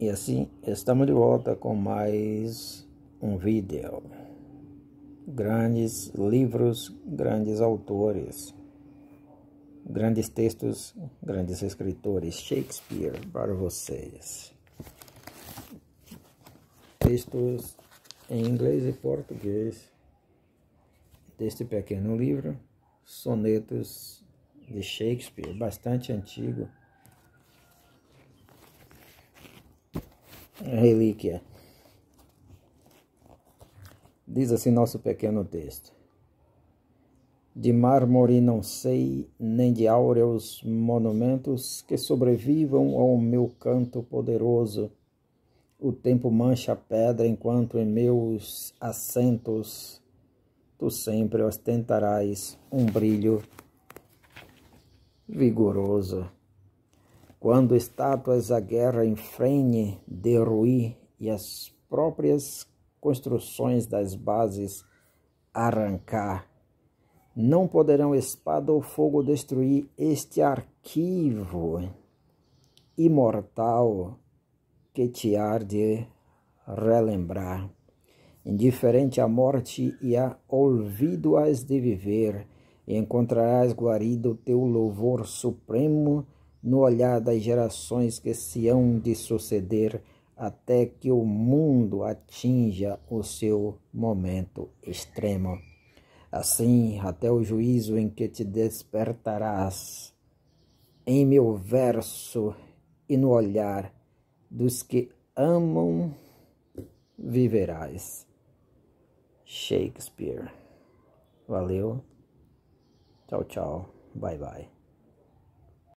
E assim, estamos de volta com mais um vídeo. Grandes livros, grandes autores, grandes textos, grandes escritores. Shakespeare para vocês. Textos em inglês e português deste pequeno livro, Sonetos de Shakespeare, bastante antigo. É relíquia. Diz assim nosso pequeno texto. De mármore não sei, nem de áureos monumentos que sobrevivam ao meu canto poderoso. O tempo mancha a pedra enquanto em meus assentos tu sempre ostentarás um brilho vigoroso. Quando estátuas a guerra enfrene, derruir e as próprias construções das bases arrancar. Não poderão espada ou fogo destruir este arquivo imortal que te arde relembrar. Indiferente à morte e a olvido has de viver, e encontrarás guarido teu louvor supremo no olhar das gerações que se hão de suceder até que o mundo atinja o seu momento extremo. Assim, até o juízo em que te despertarás, em meu verso e no olhar dos que amam, viverás. Shakespeare. Valeu. Tchau, tchau. Bye, bye.